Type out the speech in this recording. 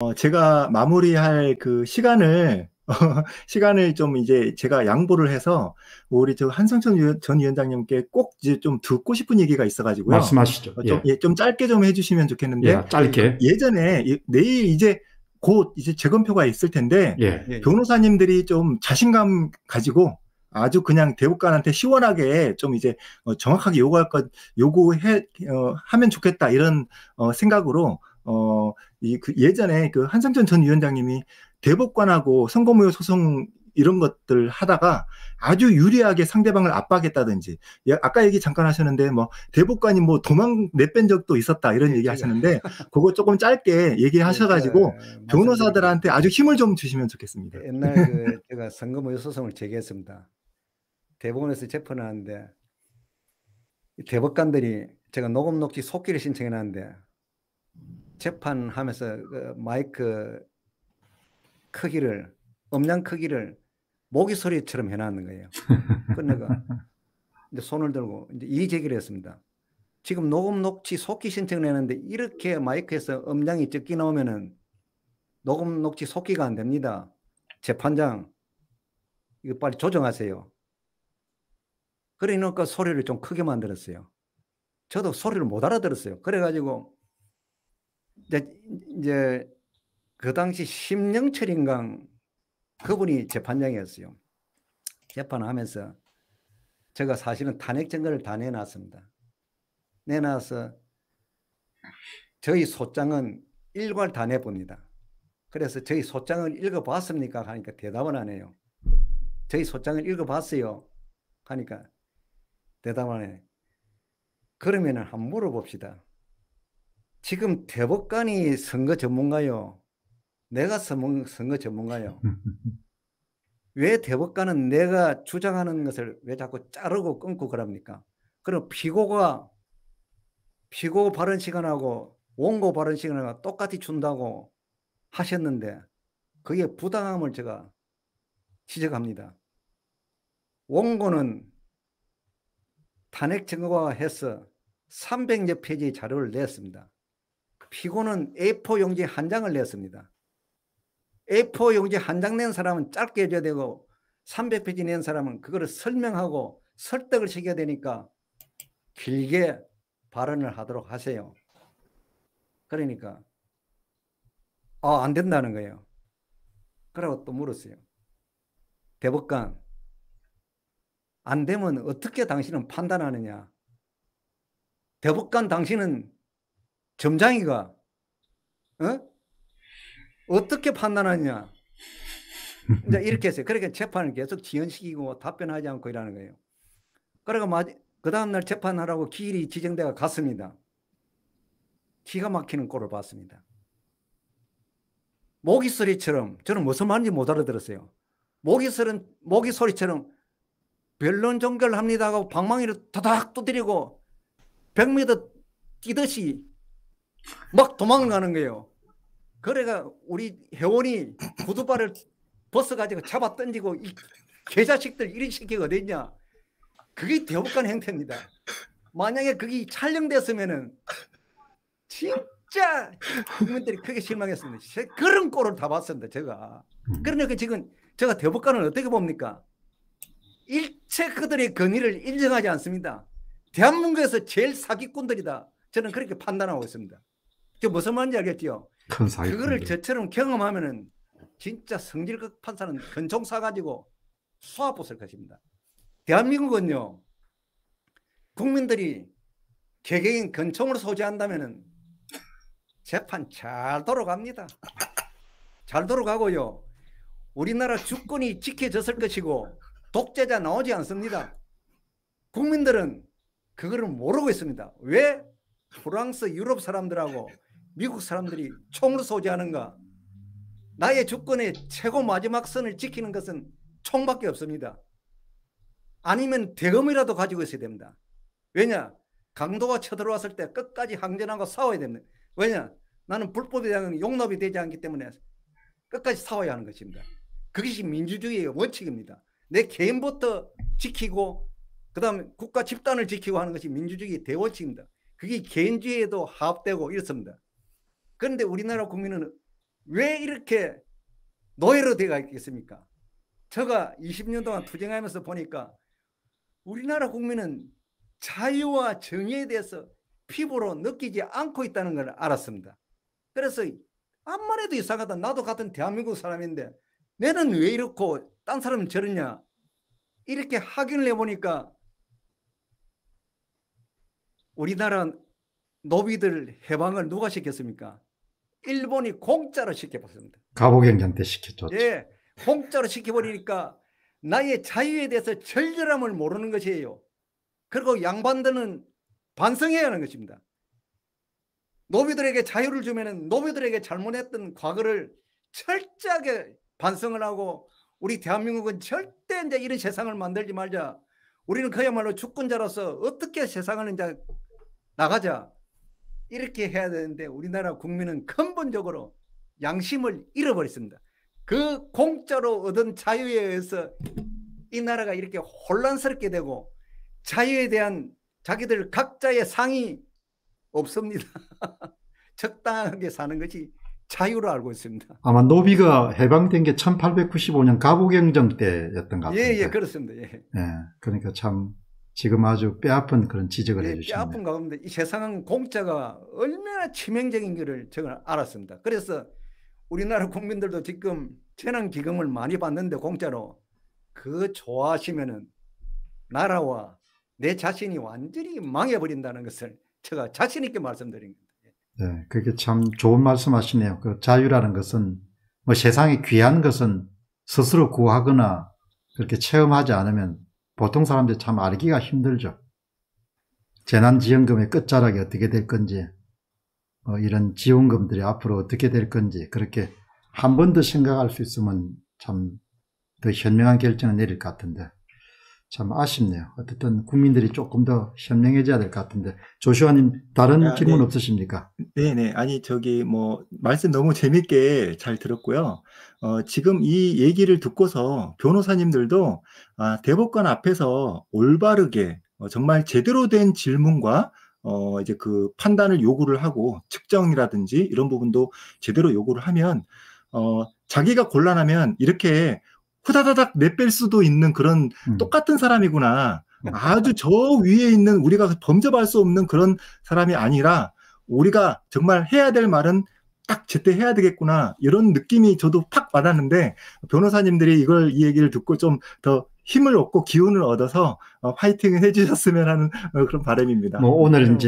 어, 제가 마무리할 그 시간을 어, 시간을 좀 이제 제가 양보를 해서 우리 저 한성천 전 위원장님께 꼭 이제 좀 듣고 싶은 얘기가 있어가지고요. 말씀하시죠. 어, 예. 좀, 예, 좀 짧게 좀 해주시면 좋겠는데. 예, 짧게. 그 예전에 내일 이제 곧 이제 재검표가 있을 텐데 예. 예. 변호사님들이 좀 자신감 가지고 아주 그냥 대법관한테 시원하게 좀 이제 어, 정확하게 요구할 것 요구해 어, 하면 좋겠다 이런 어, 생각으로 어, 이, 그 예전에 그 한상전 전 위원장님이 대법관하고 선거무효 소송 이런 것들 하다가 아주 유리하게 상대방을 압박했다든지 예, 아까 얘기 잠깐 하셨는데 뭐 대법관이 뭐 도망 내뺀 적도 있었다 이런 얘기 하셨는데 그거 조금 짧게 얘기하셔가지고 예, 예, 변호사들한테 아주 힘을 좀 주시면 좋겠습니다. 옛날 그 제가 선거무효 소송을 제기했습니다. 대법원에서 재판하는데 대법관들이 제가 녹음 녹취 속기를 신청해놨는데 재판하면서 그 마이크 크기를 음량 크기를 모기 소리처럼 해놨는 거예요. 끝내가 이제 손을 들고 이제 이의 제기를 했습니다. 지금 녹음 녹취 속기 신청을 했는데 이렇게 마이크에서 음량이 적게 나오면은 녹음 녹취 속기가 안 됩니다. 재판장 이거 빨리 조정하세요. 그러니까 소리를 좀 크게 만들었어요. 저도 소리를 못 알아들었어요. 그래가지고 이제 그 당시 심령철 인강 그분이 재판장이었어요. 재판하면서 제가 사실은 탄핵 증거를 다 내놨습니다. 내놔서 저희 소장은 일괄 다 내봅니다. 그래서 저희 소장은 읽어봤습니까? 하니까 대답을 안 해요. 저희 소장을 읽어봤어요. 하니까 대답을 안 해요. 그러면 한번 물어봅시다. 지금 대법관이 선거 전문가요. 내가 선거 전문가요. 왜 대법관은 내가 주장하는 것을 왜 자꾸 자르고 끊고 그럽니까? 그럼 피고가 피고 발언 시간하고 원고 발언 시간하고 똑같이 준다고 하셨는데 그게 부당함을 제가 지적합니다. 원고는 탄핵 증거와 해서 300여 페이지 자료를 냈습니다. 피고는 A4 용지 한 장을 냈습니다. A4 용지 한 장 낸 사람은 짧게 해줘야 되고 300페이지 낸 사람은 그거를 설명하고 설득을 시켜야 되니까 길게 발언을 하도록 하세요. 그러니까 아, 안 된다는 거예요. 그러고 또 물었어요. 대법관 안 되면 어떻게 당신은 판단하느냐? 대법관 당신은 점장이가 어? 떻게 판단하냐 이제 이렇게 했어요. 그러니 재판을 계속 지연시키고 답변하지 않고 일하는 거예요. 그러니까 그 다음날 재판하라고 기일이 지정돼가 갔습니다. 기가 막히는 꼴을 봤습니다. 모기 소리처럼 저는 무슨 말인지 못 알아들었어요. 모기 소리 모기 소리처럼 변론 종결합니다 하고 방망이를 다닥 두드리고 100m 뛰듯이 막 도망가는 거예요. 그래가 우리 회원이 구두발을 벗어가지고 잡아 던지고 이 개자식들 이런 새끼가 어딨냐. 그게 대북한 행태입니다. 만약에 그게 촬영됐으면은 진짜 국민들이 크게 실망했습니다. 그런 꼴을 다 봤습니다. 제가. 음. 그러니까 지금 제가 대북관을 어떻게 봅니까? 일체 그들의 건의를 인정하지 않습니다. 대한민국에서 제일 사기꾼들이다. 저는 그렇게 판단하고 있습니다. 그게 무슨 말인지 알겠지요? 그거를 저처럼 경험하면은 진짜 성질 급판사는근총 사가지고 쏘화부을 것입니다. 대한민국은요, 국민들이 개개인 근총으로 소지한다면은 재판 잘 돌아갑니다. 잘 돌아가고요. 우리나라 주권이 지켜졌을 것이고 독재자 나오지 않습니다. 국민들은 그거를 모르고 있습니다. 왜 프랑스 유럽 사람들하고 미국 사람들이 총을 소지하는가 나의 주권의 최고 마지막 선을 지키는 것은 총밖에 없습니다. 아니면 대검이라도 가지고 있어야 됩니다. 왜냐? 강도가 쳐들어왔을 때 끝까지 항전하고 싸워야 됩니다. 왜냐? 나는 불법대장은 용납이 되지 않기 때문에 끝까지 싸워야 하는 것입니다. 그것이 민주주의의 원칙입니다. 내 개인부터 지키고 그다음 국가 집단을 지키고 하는 것이 민주주의의 대원칙입니다. 그게 개인주의에도 합되고 이렇습니다. 그런데 우리나라 국민은 왜 이렇게 노예로 되어 있겠습니까? 제가 20년 동안 투쟁하면서 보니까 우리나라 국민은 자유와 정의에 대해서 피부로 느끼지 않고 있다는 걸 알았습니다. 그래서 암만 해도 이상하다. 나도 같은 대한민국 사람인데 내는 왜 이렇고 딴 사람은 저러냐. 이렇게 확인을 해보니까 우리나라 노비들 해방을 누가 시켰습니까? 일본이 공짜로 시켜버렸습니다. 가보경전 때 시켜줬죠. 예, 공짜로 시켜버리니까 나의 자유에 대해서 절절함을 모르는 것이에요. 그리고 양반들은 반성해야 하는 것입니다. 노비들에게 자유를 주면 노비들에게 잘못했던 과거를 철저하게 반성을 하고 우리 대한민국은 절대 이제 이런 세상을 만들지 말자. 우리는 그야말로 주권자로서 어떻게 세상을 이제 나가자. 이렇게 해야 되는데 우리나라 국민은 근본적으로 양심을 잃어버렸습니다. 그 공짜로 얻은 자유에 의해서 이 나라가 이렇게 혼란스럽게 되고 자유에 대한 자기들 각자의 상이 없습니다. 적당하게 사는 것이 자유로 알고 있습니다. 아마 노비가 해방된 게 1895년 가보경정 때였던 것 같아요. 예, 예, 그렇습니다. 예. 예 그러니까 참 지금 아주 뼈아픈 그런 지적을 네, 해주셨네요. 뼈아픈 가운데 이 세상은 공짜가 얼마나 치명적인 길을 저걸 알았습니다. 그래서 우리나라 국민들도 지금 재난기금을 많이 받는데 공짜로 그 좋아하시면은 나라와 내 자신이 완전히 망해버린다는 것을 제가 자신 있게 말씀드린 겁니다. 네, 그게 참 좋은 말씀하시네요. 그 자유라는 것은 뭐 세상에 귀한 것은 스스로 구하거나 그렇게 체험하지 않으면 보통 사람들 참 알기가 힘들죠. 재난지원금의 끝자락이 어떻게 될 건지, 어, 이런 지원금들이 앞으로 어떻게 될 건지, 그렇게 한 번 더 생각할 수 있으면 참 더 현명한 결정을 내릴 것 같은데, 참 아쉽네요. 어쨌든 국민들이 조금 더 현명해져야 될 것 같은데 조슈아님 다른 아, 질문 네. 없으십니까? 네네 아니 저기 뭐 말씀 너무 재밌게 잘 들었고요. 어, 지금 이 얘기를 듣고서 변호사님들도 아, 대법관 앞에서 올바르게 어, 정말 제대로 된 질문과 어, 이제 그 판단을 요구를 하고 측정이라든지 이런 부분도 제대로 요구를 하면 어, 자기가 곤란하면 이렇게 후다다닥 내뺄 수도 있는 그런 음. 똑같은 사람이구나. 네. 아주 저 위에 있는 우리가 범접할 수 없는 그런 사람이 아니라 우리가 정말 해야 될 말은 딱 제때 해야 되겠구나 이런 느낌이 저도 팍 받았는데 변호사님들이 이걸 이 얘기를 듣고 좀 더 힘을 얻고 기운을 얻어서 어, 화이팅을 해주셨으면 하는 어, 그런 바람입니다. 뭐 오늘 네. 이제